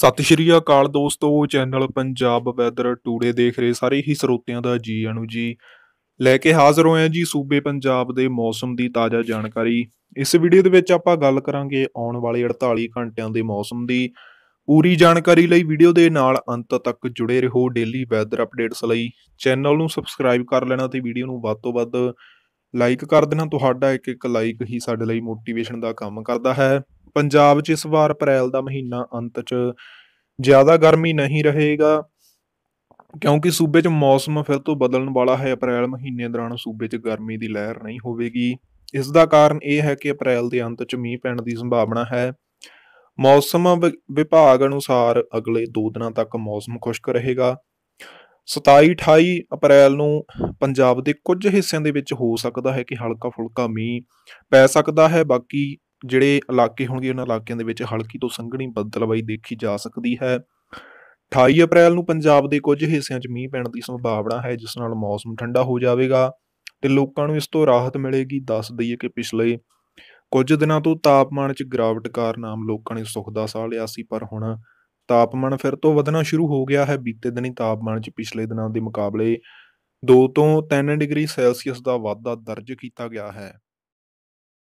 ਸਤਿ ਸ਼੍ਰੀ ਅਕਾਲ ਦੋਸਤੋ channel Punjab weather today ਦੇਖ ਰਹੇ ਸਾਰੇ ਹੀ ਸਰੋਤਿਆਂ ਦਾ ਜੀ ਅਨੂ ਜੀ ਲੈ ਕੇ ਹਾਜ਼ਰ ਹੋਏ ਜੀ ਸੂਬੇ ਪੰਜਾਬ ਦੇ ਮੌਸਮ ਦੀ ਤਾਜ਼ਾ ਜਾਣਕਾਰੀ ਇਸ ਵੀਡੀਓ ਦੇ ਵਿੱਚ ਆਪਾਂ ਗੱਲ ਕਰਾਂਗੇ ਆਉਣ ਵਾਲੇ 48 ਘੰਟਿਆਂ ਦੇ ਮੌਸਮ ਦੀ ਪੂਰੀ ਜਾਣਕਾਰੀ ਲਈ ਵੀਡੀਓ ਦੇ ਨਾਲ ਅੰਤ ਤੱਕ ਜੁੜੇ ਰਹੋ ਡੇਲੀ ਵੈਦਰ ਅਪਡੇਟਸ ਲਈ ਚੈਨਲ ਨੂੰ ਸਬਸਕ੍ਰਾਈਬ ਕਰ ਲੈਣਾ ਤੇ ਵੀਡੀਓ ਨੂੰ ਵੱਧ ਤੋਂ ਵੱਧ ਲਾਈਕ ਕਰ ਦੇਣਾ ਤੁਹਾਡਾ ਇੱਕ ਇੱਕ ਲਾਈਕ ਹੀ ਸਾਡੇ ਲਈ ਮੋਟੀਵੇਸ਼ਨ ਦਾ ਕੰਮ ਕਰਦਾ ਹੈ ਪੰਜਾਬ 'ਚ ਇਸ ਵਾਰ ਅਪ੍ਰੈਲ ਦਾ ਮਹੀਨਾ ਅੰਤ 'ਚ ਜ਼ਿਆਦਾ ਗਰਮੀ ਨਹੀਂ ਰਹੇਗਾ ਕਿਉਂਕਿ ਸੂਬੇ 'ਚ ਮੌਸਮ ਫਿਰ ਤੋਂ ਬਦਲਣ ਵਾਲਾ ਹੈ ਅਪ੍ਰੈਲ ਮਹੀਨੇ ਦੌਰਾਨ ਸੂਬੇ 'ਚ ਗਰਮੀ ਦੀ ਲਹਿਰ ਨਹੀਂ ਹੋਵੇਗੀ ਇਸ ਦਾ ਕਾਰਨ ਇਹ ਹੈ ਕਿ ਅਪ੍ਰੈਲ ਦੇ ਅੰਤ 'ਚ ਮੀਂਹ ਪੈਣ ਦੀ ਸੰਭਾਵਨਾ ਹੈ ਮੌਸਮ ਵਿਭਾਗ ਅਨੁਸਾਰ ਅਗਲੇ 2 ਦਿਨਾਂ ਤੱਕ ਮੌਸਮ ਖੁਸ਼ਕ ਰਹੇਗਾ 27 28 ਅਪ੍ਰੈਲ ਨੂੰ ਪੰਜਾਬ ਦੇ ਕੁਝ ਹਿੱਸਿਆਂ ਦੇ ਵਿੱਚ ਹੋ ਸਕਦਾ ਹੈ ਕਿ ਹਲਕਾ ਫੁਲਕਾ ਮੀਂਹ ਪੈ ਸਕਦਾ ਹੈ ਬਾਕੀ ਜਿਹੜੇ ਇਲਾਕੇ ਹੋਣਗੇ ਉਹਨਾਂ ਇਲਾਕਿਆਂ ਦੇ ਵਿੱਚ ਹਲਕੀ ਤੋਂ ਸੰਘਣੀ ਬੱਦਲਬਾਈ ਦੇਖੀ ਜਾ ਸਕਦੀ ਹੈ 28 ਅਪ੍ਰੈਲ ਨੂੰ ਪੰਜਾਬ ਦੇ ਕੁਝ ਹਿੱਸਿਆਂ 'ਚ ਮੀਂਹ ਪੈਣ ਦੀ ਸੰਭਾਵਨਾ ਹੈ ਜਿਸ ਨਾਲ ਮੌਸਮ ਠੰਡਾ ਹੋ ਜਾਵੇਗਾ ਤੇ ਲੋਕਾਂ ਨੂੰ ਇਸ ਤੋਂ ਰਾਹਤ ਮਿਲੇਗੀ ਦੱਸ ਦਈਏ ਕਿ ਪਿਛਲੇ ਕੁਝ ਦਿਨਾਂ ਤੋਂ ਤਾਪਮਾਨ 'ਚ ਗਿਰਾਵਟ ਕਾਰਨ ਆਮ ਲੋਕਾਂ ਨੇ ਸੁੱਖ ਦਾ ਸਾਹ ਲਿਆ ਸੀ ਪਰ ਹੁਣ ਤਾਪਮਾਨ ਫਿਰ ਤੋਂ ਵਧਣਾ ਸ਼ੁਰੂ ਹੋ ਗਿਆ ਹੈ ਬੀਤੇ ਦਿਨੀ ਤਾਪਮਾਨ 'ਚ ਪਿਛਲੇ ਦਿਨਾਂ ਦੇ ਮੁਕਾਬਲੇ 2 ਤੋਂ 3 ਡਿਗਰੀ ਸੈਲਸੀਅਸ ਦਾ ਵਾਧਾ ਦਰਜ ਕੀਤਾ ਗਿਆ ਹੈ